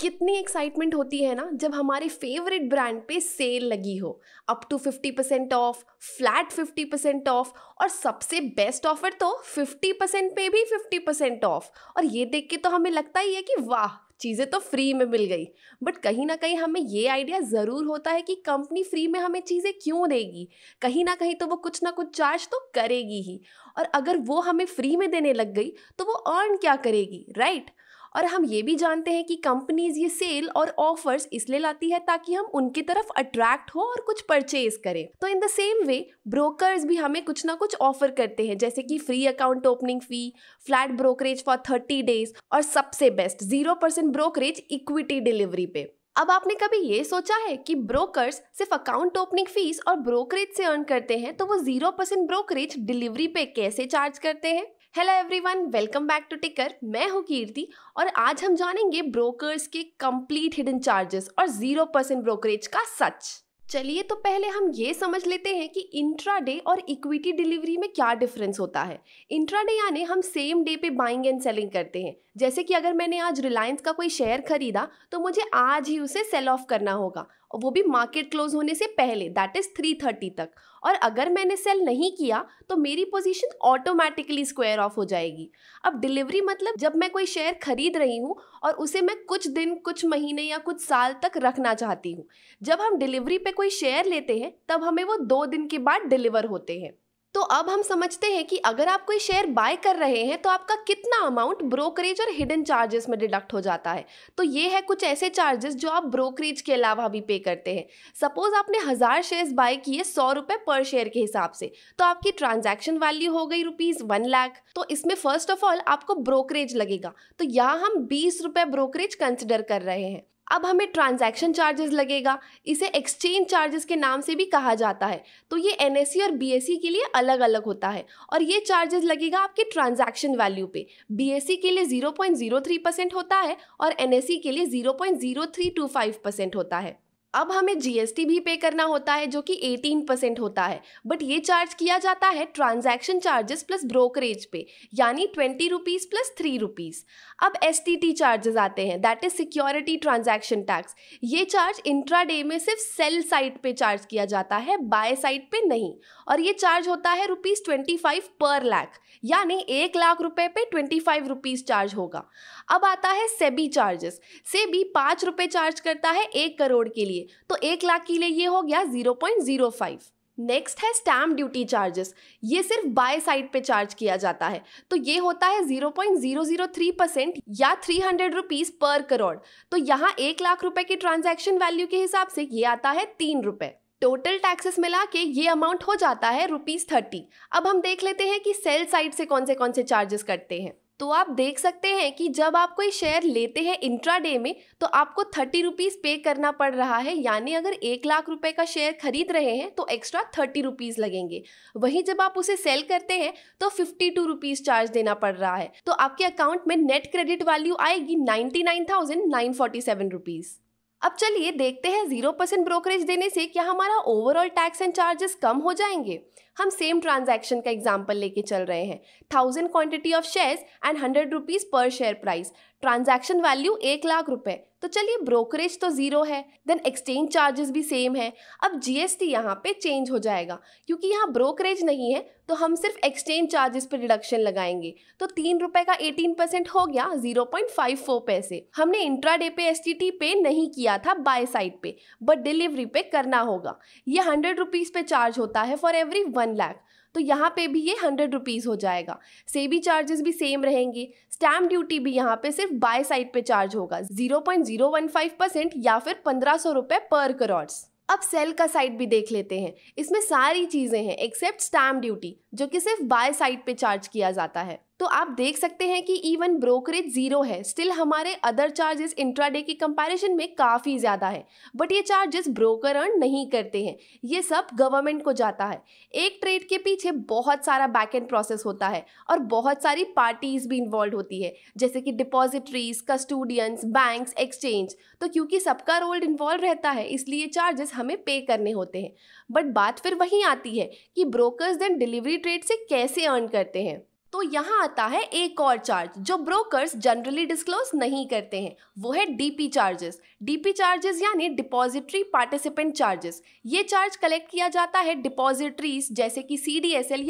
कितनी एक्साइटमेंट होती है ना जब हमारे फेवरेट ब्रांड पे सेल लगी हो up to fifty percent off flat fifty percent off और सबसे बेस्ट ऑफर तो फिफ्टी परसेंट पे भी फिफ्टी परसेंट ऑफ और ये देख के तो हमें लगता ही है कि वाह चीज़ें तो फ्री में मिल गई बट कहीं ना कहीं हमें ये आइडिया ज़रूर होता है कि कंपनी फ्री में हमें चीज़ें क्यों देगी कहीं ना कहीं तो वो कुछ ना कुछ चार्ज तो करेगी ही और अगर वो हमें फ्री में देने लग गई तो वो अर्न क्या करेगी राइट right? और हम ये भी जानते हैं कि कंपनीज ये सेल और ऑफर्स इसलिए लाती है ताकि हम उनकी तरफ अट्रैक्ट हो और कुछ परचेज करें तो in the same way brokers भी हमें कुछ ना कुछ ऑफर करते हैं जैसे कि free account opening fee flat brokerage for thirty days और सबसे best zero percent brokerage equity delivery पे अब आपने कभी ये सोचा है कि ब्रोकर्स सिर्फ अकाउंट ओपनिंग फीस और ब्रोकरेज से अर्न करते हैं तो वो जीरो परसेंट ब्रोकरेज डिलीवरी पे कैसे चार्ज करते हैं hello everyone welcome back to Ticker मैं हूं कीर्ति और आज हम जानेंगे ब्रोकर्स के कंप्लीट हिडन चार्जेस और जीरो परसेंट ब्रोकरेज का सच चलिए तो पहले हम ये समझ लेते हैं कि इंट्राडे और इक्विटी डिलीवरी में क्या डिफरेंस होता है इंट्राडे यानी हम सेम डे पे बाइंग एंड सेलिंग करते हैं जैसे कि अगर मैंने आज रिलायंस का कोई शेयर खरीदा तो मुझे आज ही उसे सेल ऑफ करना होगा और वो भी मार्केट क्लोज होने से पहले दैट इज़ थ्री थर्टी तक और अगर मैंने सेल नहीं किया तो मेरी पोजीशन ऑटोमेटिकली स्क्वायर ऑफ हो जाएगी अब डिलीवरी मतलब जब मैं कोई शेयर खरीद रही हूँ और उसे मैं कुछ दिन कुछ महीने या कुछ साल तक रखना चाहती हूँ जब हम डिलीवरी पे कोई शेयर लेते हैं तब हमें वो दो दिन के बाद डिलीवर होते हैं तो अब हम समझते हैं कि अगर आप कोई शेयर बाय कर रहे हैं तो आपका कितना अमाउंट ब्रोकरेज और हिडन चार्जेस में डिडक्ट हो जाता है तो ये है कुछ ऐसे चार्जेस जो आप ब्रोकरेज के अलावा भी पे करते हैं सपोज आपने हज़ार शेयर्स बाय किए सौ रुपए पर शेयर के हिसाब से तो आपकी ट्रांजेक्शन वैल्यू हो गई रुपीज़ वन लाख तो इसमें फर्स्ट ऑफ ऑल आपको ब्रोकरेज लगेगा तो यहाँ हम बीस रुपए ब्रोकरेज कंसिडर कर रहे हैं अब हमें ट्रांजैक्शन चार्जेस लगेगा इसे एक्सचेंज चार्जेस के नाम से भी कहा जाता है तो ये एन e और बी e के लिए अलग अलग होता है और ये चार्जेस लगेगा आपके ट्रांजैक्शन वैल्यू पे बी e के लिए 0.03 परसेंट होता है और एन के लिए 0.0325 परसेंट होता है अब हमें जीएसटी भी पे करना होता है जो कि 18 परसेंट होता है बट ये चार्ज किया जाता है ट्रांजैक्शन चार्जेस प्लस ब्रोकरेज पे यानी twenty rupees plus three rupees अब एस चार्जेस आते हैं that is security transaction tax ये चार्ज इंट्रा डे में सिर्फ सेल साइट पे चार्ज किया जाता है बाय साइट पे नहीं और ये चार्ज होता है रुपीज़ ट्वेंटी फाइव पर लाख यानी एक लाख रुपए पे ट्वेंटी फाइव रुपीज़ चार्ज होगा अब आता है सेबी चार्जेस सेबी पाँच रुपये चार्ज करता है एक करोड़ के लिए लिए तो एक लाख के लिए ये हो गया zero point zero five next है स्टैम्प ड्यूटी चार्जेस ये सिर्फ बाय साइड पे चार्ज किया जाता है तो ये होता है 0.003 परसेंट या थ्री हंड्रेड रुपीज़ पर करोड़ तो यहाँ एक लाख रुपए की ट्रांजैक्शन वैल्यू के हिसाब से ये आता है तीन रुपए टोटल टैक्सेस मिला के ये अमाउंट हो जाता है रुपीज़ थर्टी अब हम देख लेते हैं कि सेल साइड से कौन से कौन से चार्जेस कटते हैं तो आप देख सकते हैं कि जब आप कोई शेयर लेते हैं इंट्राडे में तो आपको थर्टी रुपीज़ पे करना पड़ रहा है यानी अगर एक लाख रुपए का शेयर खरीद रहे हैं तो एक्स्ट्रा थर्टी रुपीज़ लगेंगे वहीं जब आप उसे सेल करते हैं तो फिफ्टी टू रुपीज़ चार्ज देना पड़ रहा है तो आपके अकाउंट में नेट क्रेडिट वैल्यू आएगी ninety nine thousand nine forty seven rupees अब चलिए देखते हैं जीरो परसेंट ब्रोकरेज देने से क्या हमारा ओवरऑल टैक्स एंड चार्जेस कम हो जाएंगे हम सेम ट्रांजैक्शन का एग्जाम्पल लेके चल रहे हैं thousand quantity of shares and hundred rupees per share price transaction value एक लाख रुपए तो चलिए ब्रोकरेज तो ज़ीरो है देन एक्सचेंज चार्जेस भी सेम है अब जीएसटी यहाँ पे चेंज हो जाएगा क्योंकि यहाँ ब्रोकरेज नहीं है तो हम सिर्फ एक्सचेंज चार्जेस पे डिडक्शन लगाएंगे तो तीन रुपए का एटीन परसेंट हो गया जीरो पॉइंट फाइव फोर पैसे हमने इंट्रा डे पे एस पे नहीं किया था बाय साइड पे बट डिलीवरी पे करना होगा ये हंड्रेड रुपीज़ पे चार्ज होता है फॉर एवरी वन लैख तो यहाँ पे भी ये हंड्रेड रुपीज़ हो जाएगा सेबी चार्जेस भी सेम रहेंगे स्टैम्प ड्यूटी भी यहाँ पे सिर्फ बाय साइड पे चार्ज होगा zero point zero one five percent या फिर पंद्रह सौ रुपये पर करोड अब सेल का साइड भी देख लेते हैं इसमें सारी चीज़ें हैं एक्सेप्ट स्टैम्प ड्यूटी जो कि सिर्फ बाय साइड पे चार्ज किया जाता है तो आप देख सकते हैं कि इवन ब्रोकरेज ज़ीरो है स्टिल हमारे अदर चार्जेस इंट्राडे के कंपैरिजन में काफ़ी ज़्यादा है बट ये चार्जेस ब्रोकर अर्न नहीं करते हैं ये सब गवर्नमेंट को जाता है एक ट्रेड के पीछे बहुत सारा बैक एंड प्रोसेस होता है और बहुत सारी पार्टीज़ भी इन्वॉल्व होती है जैसे कि डिपॉजिटरीज कस्टूडियंस बैंक्स एक्सचेंज तो क्योंकि सबका रोल इन्वॉल्व रहता है इसलिए चार्जेस हमें पे करने होते हैं बट बात फिर वहीं आती है कि ब्रोकर्स देन डिलीवरी ट्रेड से कैसे अर्न करते हैं तो यहाँ आता है एक और चार्ज जो ब्रोकर्स जनरली डिस्क्लोज नहीं करते हैं वो है डीपी चार्जेस डीपी चार्जेस यानी डिपॉजिटरी पार्टिसिपेंट चार्जेस ये चार्ज कलेक्ट किया जाता है डिपॉजिटरीज जैसे कि सी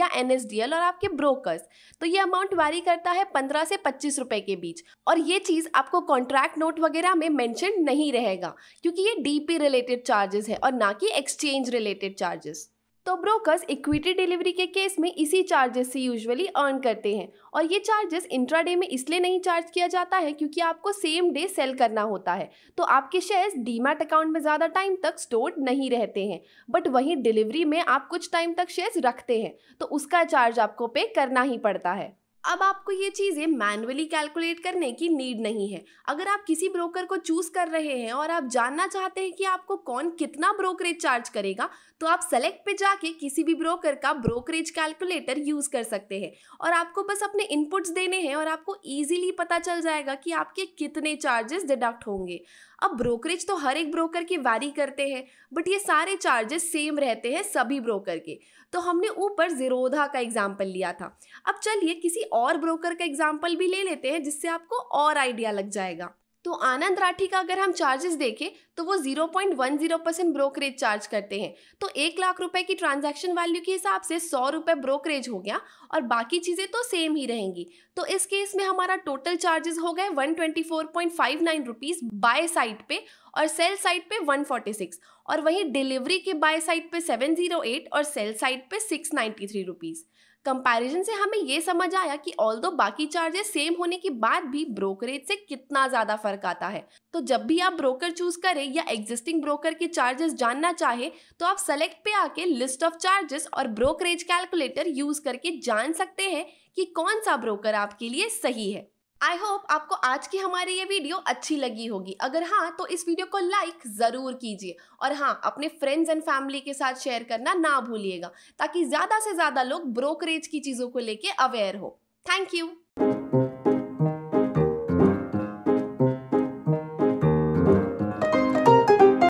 या एन और आपके ब्रोकर्स तो ये अमाउंट वारी करता है पंद्रह से पच्चीस रुपए के बीच और ये चीज़ आपको कॉन्ट्रैक्ट नोट वगैरह में मैंशन नहीं रहेगा क्योंकि ये डीपी रिलेटेड चार्जेस है और ना कि एक्सचेंज रिलेटेड चार्जेस तो ब्रोकर्स इक्विटी डिलीवरी के केस में इसी चार्जेस से यूजुअली अर्न करते हैं और ये चार्जेस इंट्राडे में इसलिए नहीं चार्ज किया जाता है क्योंकि आपको सेम डे सेल करना होता है तो आपके शेयर्स डीमैट अकाउंट में ज़्यादा टाइम तक स्टोर नहीं रहते हैं बट वहीं डिलीवरी में आप कुछ टाइम तक शेयर्स रखते हैं तो उसका चार्ज आपको पे करना ही पड़ता है अब आपको ये चीज़ें मैनुअली कैलकुलेट करने की नीड नहीं है अगर आप किसी ब्रोकर को चूज़ कर रहे हैं और आप जानना चाहते हैं कि आपको कौन कितना ब्रोकरेज चार्ज करेगा तो आप सेलेक्ट पे जाके किसी भी ब्रोकर का ब्रोकरेज कैलकुलेटर यूज़ कर सकते हैं और आपको बस अपने इनपुट्स देने हैं और आपको ईजिली पता चल जाएगा कि आपके कितने चार्जेस डिडक्ट होंगे अब ब्रोकरेज तो हर एक ब्रोकर के वारी करते हैं बट ये सारे चार्जेस सेम रहते हैं सभी ब्रोकर के तो हमने ऊपर जीरोधा का एग्जाम्पल लिया था अब चलिए किसी और ब्रोकर का एग्जाम्पल भी ले लेते हैं जिससे आपको और आइडिया लग जाएगा तो आनंद राठी का अगर हम चार्जेस देखें तो वो 0.10 परसेंट ब्रोकरेज चार्ज करते हैं तो एक लाख रुपए की ट्रांजैक्शन वैल्यू के हिसाब से सौ रुपए ब्रोकरेज हो गया और बाकी चीज़ें तो सेम ही रहेंगी तो इस केस में हमारा टोटल चार्जेस हो गए 124.59 रुपीस बाय साइट पे और सेल साइट पे 146 और वहीं डिलीवरी के बाय साइट पे 708 और सेल साइट पे 693 रुपीस कंपैरिजन से हमें ये समझ आया कि ऑल दो बाकी चार्जेस सेम होने के बाद भी ब्रोकरेज से कितना ज़्यादा फर्क आता है तो जब भी आप ब्रोकर चूज करें या एग्जिस्टिंग ब्रोकर के चार्जेस जानना चाहे तो आप सेलेक्ट पे आके लिस्ट ऑफ चार्जेस और ब्रोकरेज कैलकुलेटर यूज करके जान सकते हैं कि कौन सा ब्रोकर आपके लिए सही है आई होप आपको आज की हमारी ये वीडियो अच्छी लगी होगी अगर हाँ तो इस वीडियो को लाइक ज़रूर कीजिए और हाँ अपने फ्रेंड्स एंड फैमिली के साथ शेयर करना ना भूलिएगा ताकि ज़्यादा से ज़्यादा लोग ब्रोकरेज की चीज़ों को लेके अवेयर हो थैंक यू